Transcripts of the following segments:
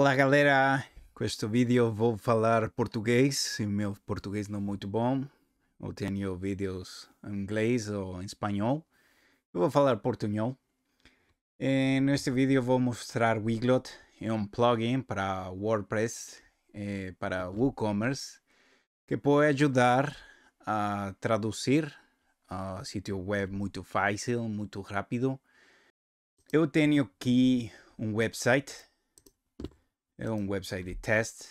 Olá galera, com este vídeo vou falar português, e meu português não é muito bom, eu tenho vídeos em inglês ou em espanhol, eu vou falar portunhol. E neste vídeo vou mostrar Wiglot, é um plugin para WordPress, para WooCommerce, que pode ajudar a traduzir a sítio web muito fácil, muito rápido. Eu tenho aqui um website é um website de teste.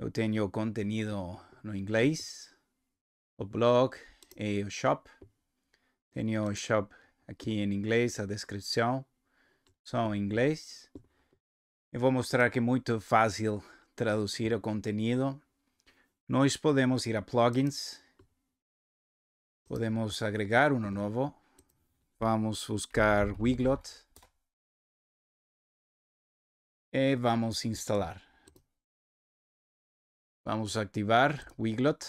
Eu tenho contenido no inglês, o blog e o shop. Tenho o shop aqui em inglês, a descrição são em inglês. Eu vou mostrar que é muito fácil traduzir o conteúdo. Nós podemos ir a plugins, podemos agregar um novo. Vamos buscar Wiglot. Eh, vamos a instalar. Vamos a activar Wiglot.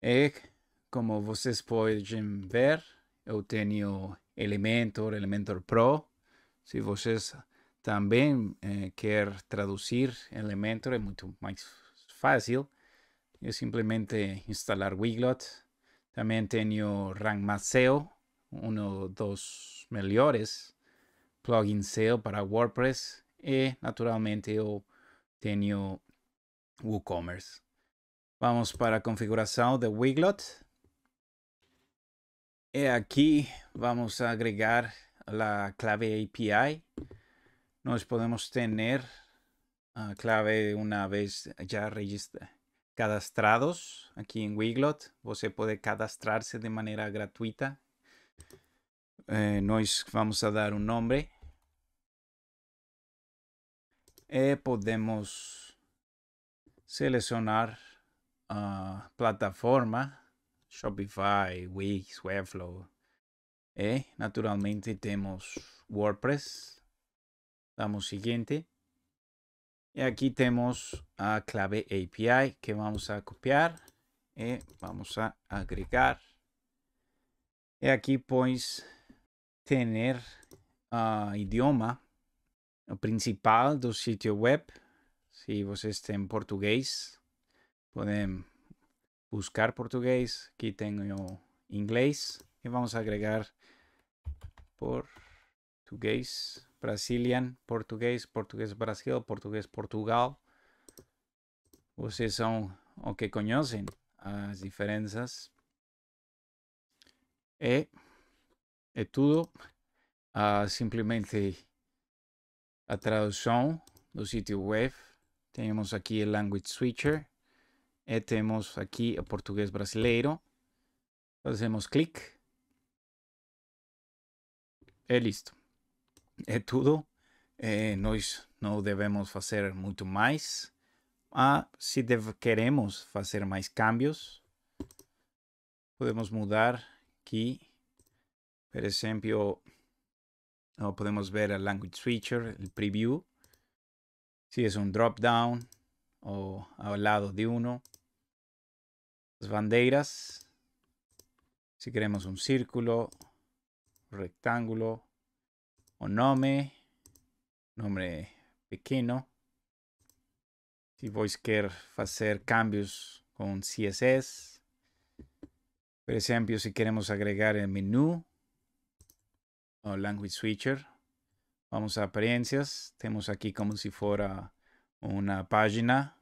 Eh, como ustedes pueden ver, yo tengo Elementor, Elementor Pro. Si ustedes también eh, traducir Elementor, es mucho más fácil. Simplemente simplemente instalar Wiglot. También tengo Rank uno de los mejores plugin SEO para WordPress y, eh, naturalmente yo tengo WooCommerce. Vamos para configuración de de Wiglot. Y aquí vamos a agregar la clave API. Nos podemos tener la ah, clave una vez ya registrados Cadastrados Aquí en Wiglot, você puede cadastrarse de manera gratuita. Eh, Nos vamos a dar un nombre. Eh, podemos seleccionar ah, plataforma Shopify, Wix, Webflow. Eh, naturalmente tenemos WordPress. Damos siguiente. Y aquí tenemos a clave API que vamos a copiar. y eh, Vamos a agregar. Y aquí puedes tener ah, idioma principal del sitio web. Si vos esté en portugués, pueden buscar portugués. Aquí tengo inglés y vamos a agregar portugués, brasilian, portugués, portugués Brasil, portugués Portugal. Ustedes son o que conocen las diferencias. Y. Eh, todo ah, todo. a tradução do sítio web. Temos aqui o Language Switcher. E temos aqui o português brasileiro. Fazemos clique. É listo. É tudo. É, nós não devemos fazer muito mais. Ah, se deve, queremos fazer mais cambios, podemos mudar aqui. Por exemplo, podemos ver el language switcher, el preview. Si es un drop down o al lado de uno. Las banderas. Si queremos un círculo, rectángulo o nombre. Nombre pequeño. Si vos querés hacer cambios con CSS. Por ejemplo, si queremos agregar el menú Language Switcher. Vamos a apariencias. Tenemos aquí como si fuera una página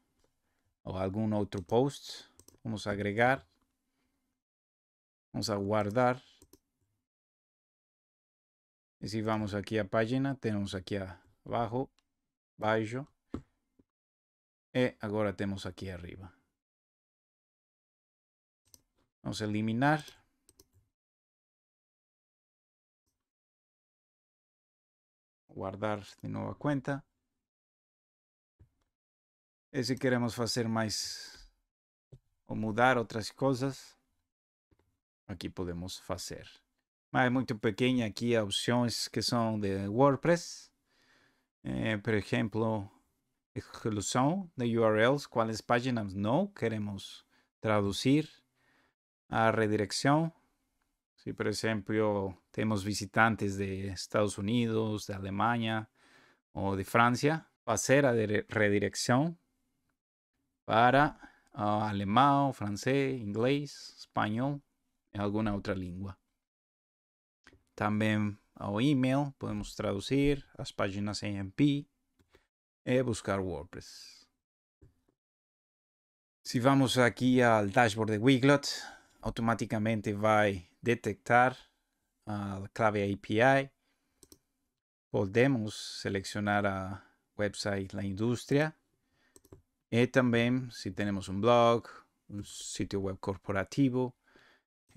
o algún otro post. Vamos a agregar. Vamos a guardar. Y si vamos aquí a página, tenemos aquí abajo, bajo. Y e ahora tenemos aquí arriba. Vamos a eliminar. guardar de nueva cuenta. si si queremos hacer más o mudar otras cosas, aquí podemos hacer. Mas muy pequeña aquí opciones que son de WordPress. Eh, por ejemplo, exclusión de URLs, ¿Cuáles páginas No. queremos traducir a redirección. Si, por ejemplo, tenemos visitantes de Estados Unidos, de Alemania o de Francia, va a de redirección para ah, alemán, francés, inglés, español, alguna otra lengua. También o email, podemos traducir las páginas AMP MP buscar WordPress. Si vamos aquí al dashboard de Wiglot, va va detectar ah, a clave API. Podemos selecionar a website, la industria. E também, se temos um blog, um sítio web corporativo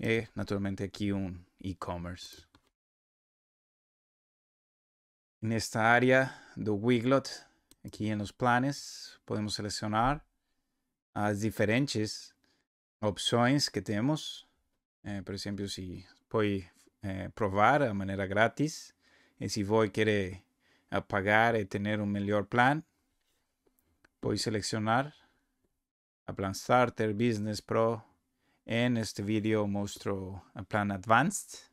e, naturalmente, aqui um e-commerce. Nesta área do Wiglot, aqui nos planos, podemos selecionar as diferentes opções que temos Eh, por ejemplo, si pode eh, probar de manera gratis y si voy a querer pagar e un un melhor plan, pode seleccionar a Plan Starter, Business Pro. En este vídeo mostro a Plan Advanced.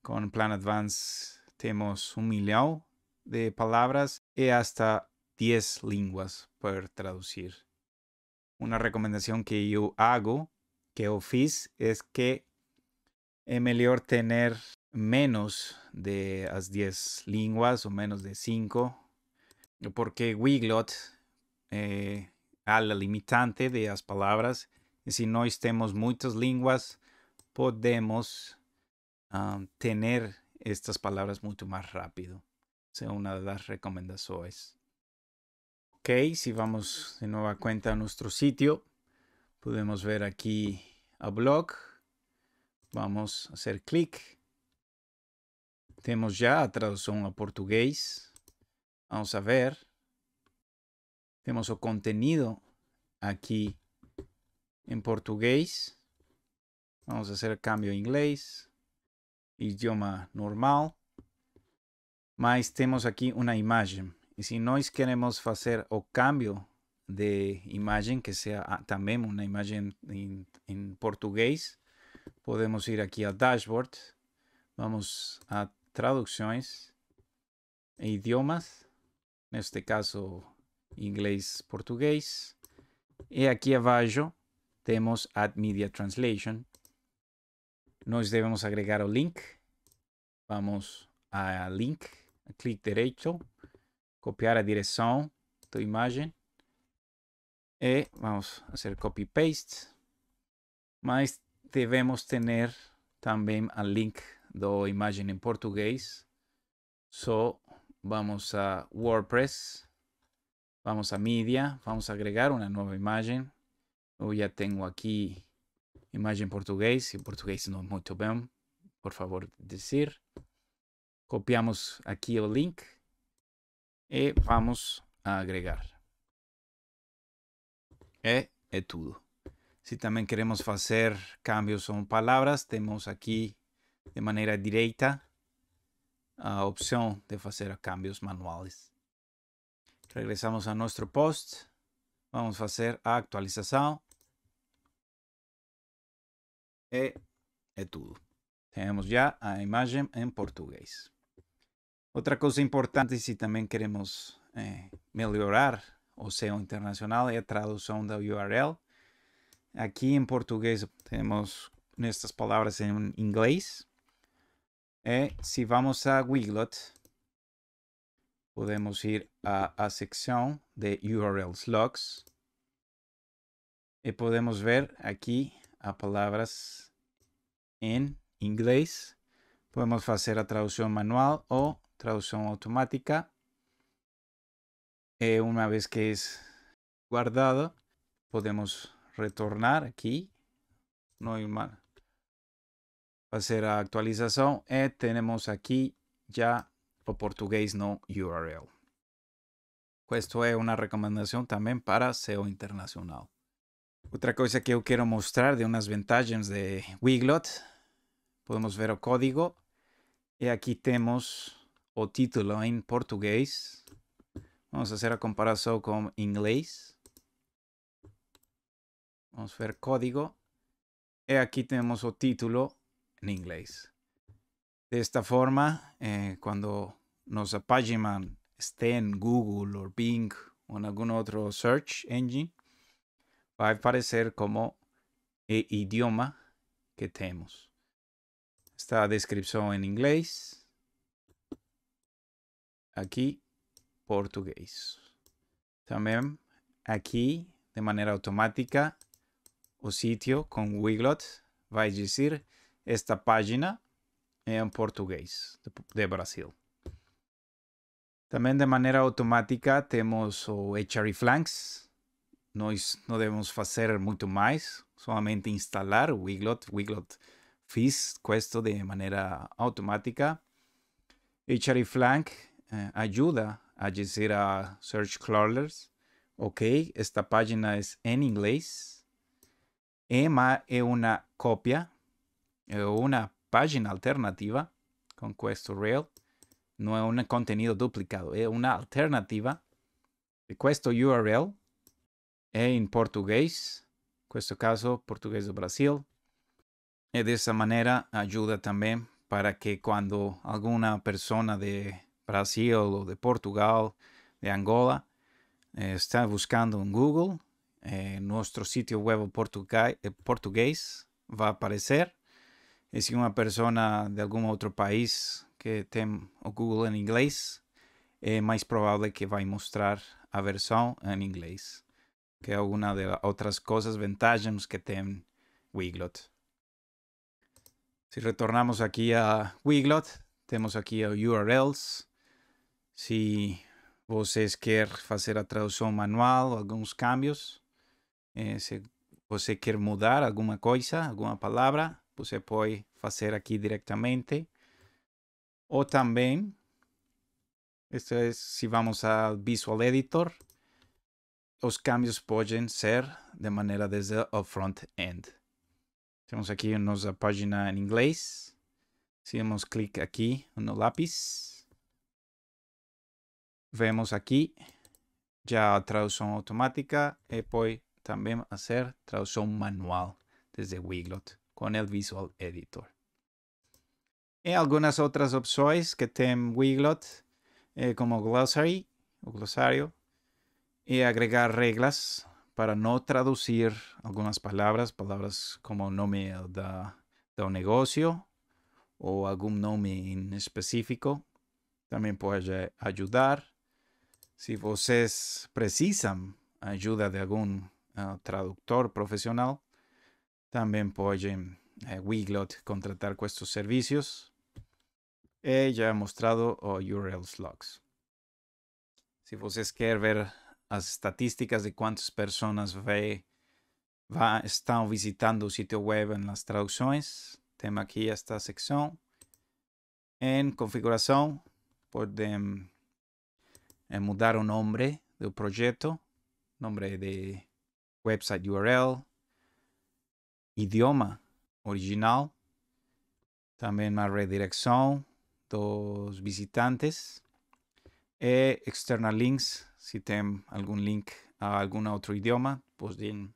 Con Plan Advanced tenemos un millón de palabras y hasta 10 lenguas para traducir. Una recomendación que yo hago que Office es que es mejor tener menos de las 10 lenguas o menos de 5, porque Wiglot eh, a la limitante de las palabras, si no estemos muchas lenguas, podemos ah, tener estas palabras mucho más rápido. Es una de las recomendaciones. Ok, si vamos de nueva cuenta a nuestro sitio, Podemos ver aquí a blog. Vamos a hacer clic. Tenemos ya a traducción a portugués. Vamos a ver. Tenemos el contenido aquí en portugués. Vamos a hacer cambio a inglés. Idioma normal. Más tenemos aquí una imagen. Y si no queremos hacer o cambio de imagem que seja ah, também uma imagem em português Podemos ir aqui a Dashboard. Vamos a traduções e idiomas. neste caso, inglês português e aqui abaixo temos Add Media Translation. nós devemos agregar o link. Vamos a link, clic direito copiar a direção da imagem e vamos fazer copy paste. Mas devemos ter também al link do imagem em português, So vamos a WordPress. Vamos a mídia, Vamos a uma nova imagem. Eu já tenho aqui imagem em português Y português não é muito bem Por favor, dizer. Copiamos aqui o link. e vamos a agregar. E es todo. Si queremos hacer cambios en palabras, tenemos aquí de manera directa la opción de hacer cambios manuales. Regresamos a nuestro post. Vamos a a actualización. E es tudo. Tenemos ya a imagen en portugués. Otra cosa importante, si también queremos eh, mejorar, Oceano Internacional é a tradução da URL. Aqui em português temos nestas palavras em inglês. E é, se vamos a Wiglot, podemos ir à secção de URLs logs e podemos ver aqui as palavras em inglês. Podemos fazer a tradução manual ou tradução automática. Eh, una vez que es guardado, podemos retornar aquí. No hay mal. Hacer actualización. Y eh, tenemos aquí ya por portugués no URL. Esto es pues una recomendación también para SEO internacional. Otra cosa que yo quiero mostrar de unas ventajas de Wiglot. Podemos ver el código. Y aquí tenemos o título en portugués. Vamos a hacer a comparación con inglés. Vamos a ver código. Y aquí tenemos el título en inglés. De esta forma, eh, cuando nos página esté en Google o Bing o en algún otro search engine, va a aparecer como el idioma que tenemos. Esta descripción en inglés. Aquí português. Também aqui, de maneira automática, o sítio com Wiglot vai dizer esta página é em português de Brasil. Também de maneira automática temos o Flanks. Nós não devemos fazer muito mais, somente instalar o Wiglot. Wiglot fiz isso de maneira automática. hreflank eh, ajuda a decir a Search Crawlers. Ok, esta página es en inglés. emma es una copia, una página alternativa con URL. No es un contenido duplicado, es una alternativa de Questo URL en portugués. En este caso, portugués de Brasil. Y de esa manera ayuda también para que cuando alguna persona de Brasil ou de Portugal, de Angola, eh, está buscando em Google, eh, nuestro web português eh, vai aparecer. E se uma pessoa de algum outro país que tem o Google em inglês, é mais probable que vai mostrar a versão em inglês. que é uma das outras coisas, vantagens que tem Wiglot. Se retornamos aqui a Wiglot, temos aqui o URLs. Se vocês quer fazer a tradução manual, alguns cambios, eh, se você quer mudar alguma coisa, alguma palavra, você pode fazer aqui diretamente. Ou também, isto é, se vamos ao Visual Editor, os cambios podem ser de maneira desde o front-end. Temos aqui nossa página em inglês. Se damos clique aqui no lápis, vemos aquí ya traducción automática y puede también hacer traducción manual desde Wiglot con el Visual Editor. Y algunas otras opciones que tiene Wiglot eh, como glossary o glosario y agregar reglas para no traducir algunas palabras, palabras como nombre de, de un negocio o algún nombre en específico. También puede ayudar si ustedes precisan ayuda de algún ah, traductor profesional, también pueden pode eh, Wiglot contratar estes servicios. ya he mostrado o URLs logs. Si ustedes quieren ver las estatísticas de cuántas personas ve, visitando el sitio web en las traducciones, tema aquí esta sección. En Configuración, pueden eh, mudar el nombre del proyecto. Nombre de website URL, idioma original, también redirección redirección dos visitantes e external links, Si tem algún link a algún otro idioma, va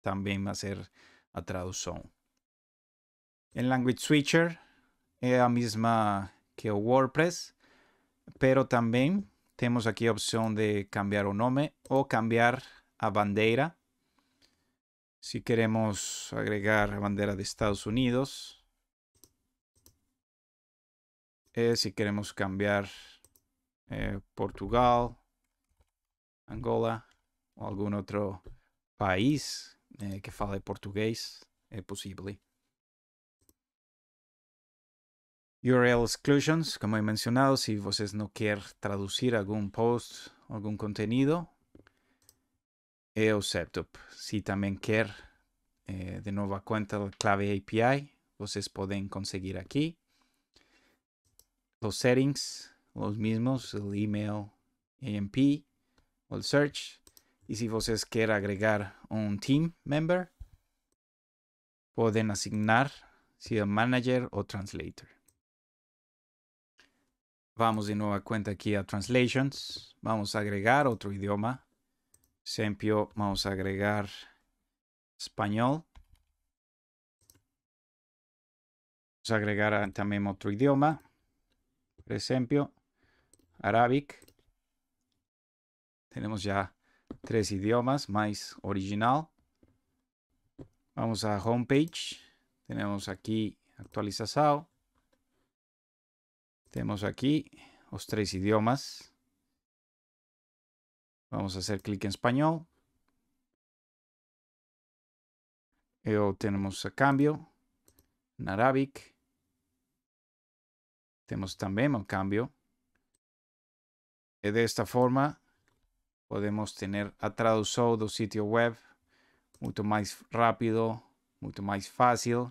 también ser a traducción. El Language Switcher es la misma que WordPress, pero también tenemos aquí opción de cambiar un nombre o cambiar a bandera. Si queremos agregar bandera de Estados Unidos. Eh, si queremos cambiar eh, Portugal, Angola o algún otro país eh, que fale portugués, es posible. URL exclusions, como he mencionado, si ustedes no quieren traducir algún post, algún contenido, setup. Eh, si también quer eh, de nueva cuenta la clave API, ustedes pueden conseguir aquí. Los settings, los mismos, el email, AMP o el search. Y si ustedes quieren agregar un team member, pueden asignar si el manager o translator. Vamos de nuevo a cuenta aquí a Translations. Vamos a agregar otro idioma. ejemplo, vamos a agregar español. Vamos a agregar también otro idioma. Por ejemplo, Arabic. Tenemos ya tres idiomas más original. Vamos a homepage. Tenemos aquí actualización tenemos aquí los tres idiomas. Vamos a hacer clic en español. Y tenemos a cambio. En Arabic. Tenemos también un cambio. de esta forma podemos tener a traducción del sitio web mucho más rápido, mucho más fácil,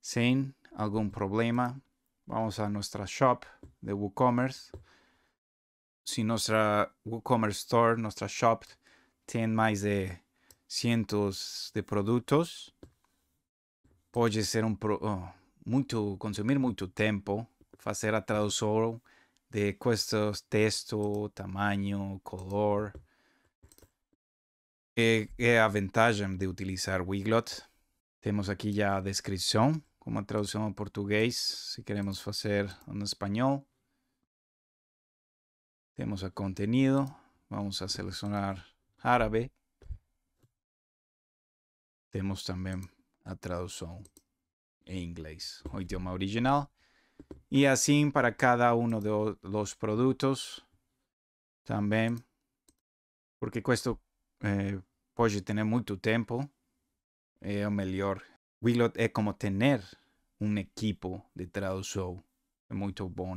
sin algún problema. Vamos a nuestra shop de WooCommerce. Si nuestra WooCommerce Store, nuestra shop, tiene más de cientos de productos, puede ser un oh, consumir mucho tiempo hacer a traductor de estos texto, tamaño, color. Es la ventaja de utilizar Wiglot. Tenemos aquí ya descripción como a portugués, si queremos hacer en español. Tenemos a contenido, vamos a seleccionar árabe. Tenemos también a traducción. En inglés. o idioma original. Y así para cada uno de los productos. También. porque esto. Eh, Puede tener mucho tiempo. Es mejor. o Willot é como ter um equipo de tradução. É muito bom.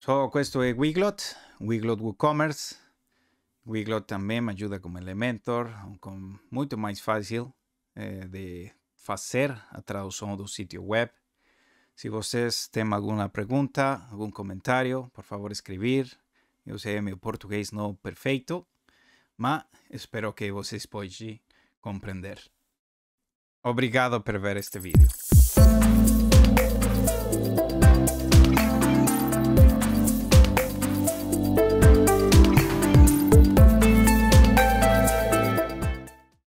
Só questo é Wiglot, Wiglot WooCommerce. Wiglot também me ajuda como Elementor, com muito mais fácil eh, de fazer a tradução do sítio web. Se vocês têm alguma pergunta, algum comentário, por favor, escrever. Eu sei meu português não perfeito, mas espero que vocês possam compreender. Obrigado por ver este vídeo.